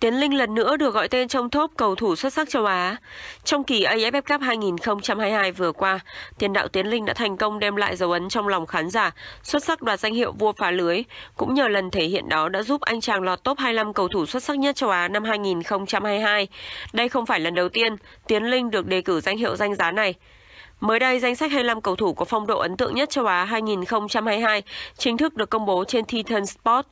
Tiến Linh lần nữa được gọi tên trong top cầu thủ xuất sắc châu Á. Trong kỳ AFF Cup 2022 vừa qua, tiền đạo Tiến Linh đã thành công đem lại dấu ấn trong lòng khán giả, xuất sắc đoạt danh hiệu vua phá lưới. Cũng nhờ lần thể hiện đó đã giúp anh chàng lọt top 25 cầu thủ xuất sắc nhất châu Á năm 2022. Đây không phải lần đầu tiên Tiến Linh được đề cử danh hiệu danh giá này. Mới đây, danh sách 25 cầu thủ có phong độ ấn tượng nhất châu Á 2022 chính thức được công bố trên Titan Sport.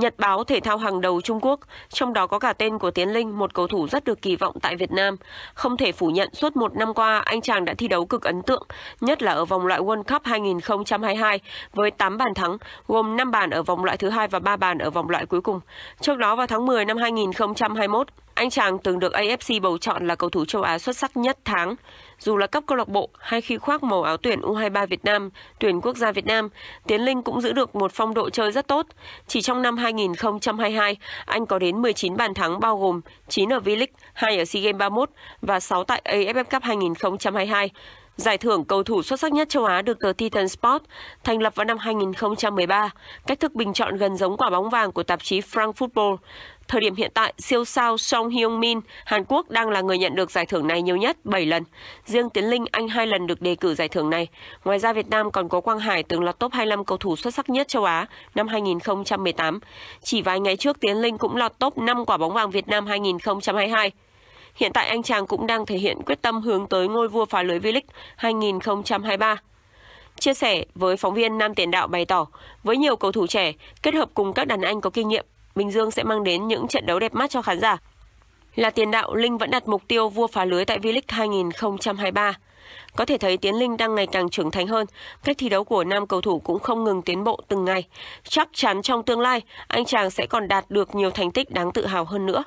Nhật báo thể thao hàng đầu Trung Quốc, trong đó có cả tên của Tiến Linh, một cầu thủ rất được kỳ vọng tại Việt Nam. Không thể phủ nhận suốt một năm qua, anh chàng đã thi đấu cực ấn tượng, nhất là ở vòng loại World Cup 2022 với 8 bàn thắng, gồm 5 bàn ở vòng loại thứ hai và 3 bàn ở vòng loại cuối cùng. Trước đó vào tháng 10 năm 2021, anh chàng từng được AFC bầu chọn là cầu thủ châu Á xuất sắc nhất tháng. Dù là cấp câu lạc bộ hay khi khoác màu áo tuyển U23 Việt Nam, tuyển quốc gia Việt Nam, Tiến Linh cũng giữ được một phong độ chơi rất tốt. Chỉ trong năm 2022, anh có đến 19 bàn thắng bao gồm 9 ở V-League, 2 ở SEA Games 31 và 6 tại AFF Cup 2022. Giải thưởng cầu thủ xuất sắc nhất châu Á được tờ Titan Sport thành lập vào năm 2013, cách thức bình chọn gần giống quả bóng vàng của tạp chí Frank Football. Thời điểm hiện tại, siêu sao Song Hyung Min, Hàn Quốc đang là người nhận được giải thưởng này nhiều nhất 7 lần. Riêng Tiến Linh, anh hai lần được đề cử giải thưởng này. Ngoài ra, Việt Nam còn có Quang Hải từng lọt top 25 cầu thủ xuất sắc nhất châu Á năm 2018. Chỉ vài ngày trước, Tiến Linh cũng lọt top 5 quả bóng vàng Việt Nam 2022. Hiện tại anh chàng cũng đang thể hiện quyết tâm hướng tới ngôi vua phá lưới V-League 2023 chia sẻ với phóng viên Nam Tiền Đạo bày tỏ, với nhiều cầu thủ trẻ, kết hợp cùng các đàn anh có kinh nghiệm, Bình Dương sẽ mang đến những trận đấu đẹp mắt cho khán giả. Là tiền đạo, Linh vẫn đặt mục tiêu vua phá lưới tại V-League 2023. Có thể thấy Tiến Linh đang ngày càng trưởng thành hơn, cách thi đấu của nam cầu thủ cũng không ngừng tiến bộ từng ngày. Chắc chắn trong tương lai, anh chàng sẽ còn đạt được nhiều thành tích đáng tự hào hơn nữa.